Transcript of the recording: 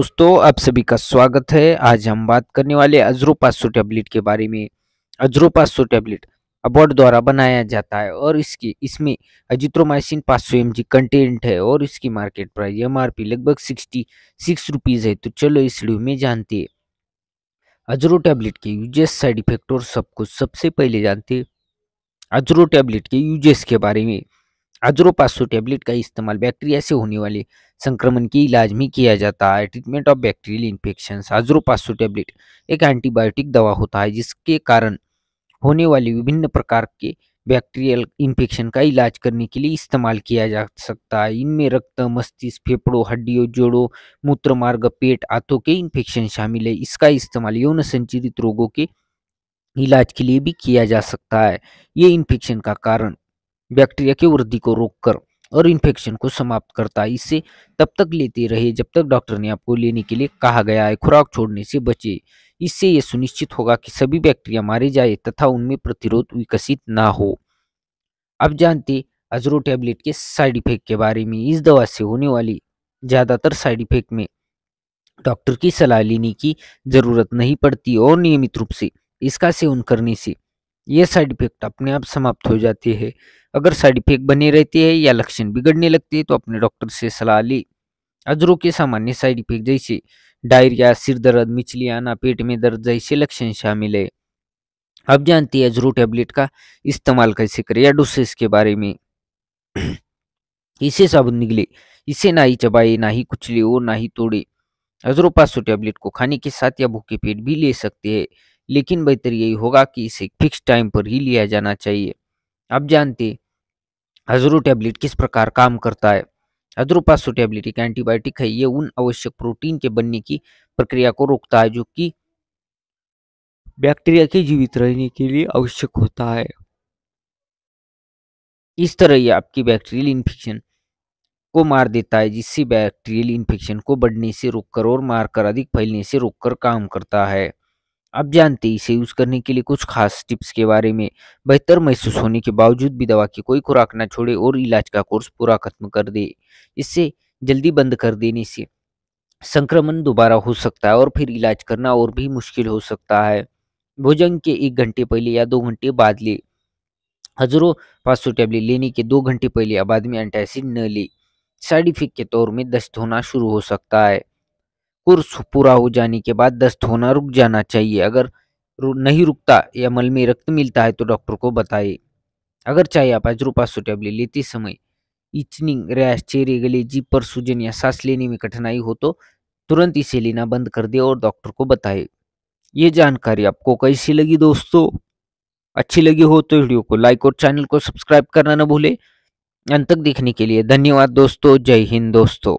दोस्तों आप सभी का स्वागत है आज हम बात करने वाले अजरोपासो टैबलेट के बारे में अजरोपासो टैबलेट अबॉर्ड द्वारा बनाया जाता है और इसकी इसमें अजित्रोमाइसिन सौ एम कंटेंट है और इसकी मार्केट प्राइस एमआरपी लगभग सिक्सटी सिक्स रुपीज़ है तो चलो इस वीडियो में जानते हैं अजरो टैबलेट के यूजेस साइड इफेक्ट और सब कुछ सबसे पहले जानते अजरो टैबलेट के यूजेस के बारे में अजरोपासो टेबलेट का इस्तेमाल बैक्टीरिया से होने वाले संक्रमण के इलाज में किया जाता है ट्रीटमेंट ऑफ बैक्टीरियल इन्फेक्शन अजरोपासो टेबलेट एक एंटीबायोटिक दवा होता है जिसके कारण होने वाले विभिन्न प्रकार के बैक्टीरियल इन्फेक्शन का इलाज करने के लिए इस्तेमाल किया जा सकता है इनमें रक्त मस्तिष्क फेफड़ों हड्डियों जोड़ों मूत्र मार्ग पेट आंतों के इन्फेक्शन शामिल है इसका इस्तेमाल यौन संचालित रोगों के इलाज के लिए भी किया जा सकता है ये इन्फेक्शन का कारण बैक्टीरिया की वृद्धि को रोककर और इन्फेक्शन को समाप्त करता है इसे तब तक लेते रहे जब तक डॉक्टर ने आपको लेने के लिए कहा गया है खुराक छोड़ने से बचे इससे यह सुनिश्चित होगा कि सभी बैक्टीरिया मारे जाए तथा उनमें प्रतिरोध विकसित ना हो अब जानते अजरो टैबलेट के साइड इफेक्ट के बारे में इस दवा से होने वाली ज़्यादातर साइड इफेक्ट में डॉक्टर की सलाह लेने की ज़रूरत नहीं पड़ती और नियमित रूप से इसका सेवन करने से ये साइड इफेक्ट अपने आप समाप्त हो जाती है अगर साइड इफेक्ट बनी रहती है या लक्षण बिगड़ने लगती है तो अपने डॉक्टर से सलाह ली अजरों के सामान्य साइड इफेक्ट जैसे डायरिया सिर दर्द मिचली आना पेट में दर्द जैसे लक्षण शामिल है अब जानती है अजरू टैबलेट का इस्तेमाल कैसे करें या डोसेस के बारे में इसे साबुन निकले इसे ना ही चबाए ना ही कुचले और ना ही तोड़े पासो टैबलेट को खाने के साथ या भूखे पेट भी ले सकते हैं लेकिन बेहतर यही होगा कि इसे फिक्स टाइम पर ही लिया जाना चाहिए आप जानते हजरू टैबलेट किस प्रकार काम करता है हजरूपासो टैबलेट एक एंटीबायोटिक है ये उन आवश्यक प्रोटीन के बनने की प्रक्रिया को रोकता है जो कि बैक्टीरिया के जीवित रहने के लिए आवश्यक होता है इस तरह यह आपकी बैक्टीरियल इन्फेक्शन को मार देता है जिससे बैक्टीरियल इन्फेक्शन को बढ़ने से रोककर और मारकर अधिक फैलने से रोककर काम करता है आप जानते हैं इसे यूज़ करने के लिए कुछ खास टिप्स के बारे में बेहतर महसूस होने के बावजूद भी दवा की कोई खुराक ना छोड़े और इलाज का कोर्स पूरा खत्म कर दे इससे जल्दी बंद कर देने से संक्रमण दोबारा हो सकता है और फिर इलाज करना और भी मुश्किल हो सकता है भोजन के एक घंटे पहले या दो घंटे बाद ले हजारों पाँच सौ टैबलेट लेने के दो घंटे पहले या बाद में एंटासिड न ले साइड इफेक्ट के तौर में दस्त होना शुरू हो सकता है कुर्स पूरा हो जाने के बाद दस्त होना रुक जाना चाहिए अगर नहीं रुकता या मल में रक्त मिलता है तो डॉक्टर को बताए अगर चाहे आप अजरूपासो टैबलेट लेते समय इचनिंग रैश चेहरे गले जीप पर सूजन या सांस लेने में कठिनाई हो तो तुरंत इसे लेना बंद कर दे और डॉक्टर को बताए ये जानकारी आपको कैसी लगी दोस्तों अच्छी लगी हो तो वीडियो को लाइक और चैनल को सब्सक्राइब करना ना भूले अंत तक देखने के लिए धन्यवाद दोस्तों जय हिंद दोस्तों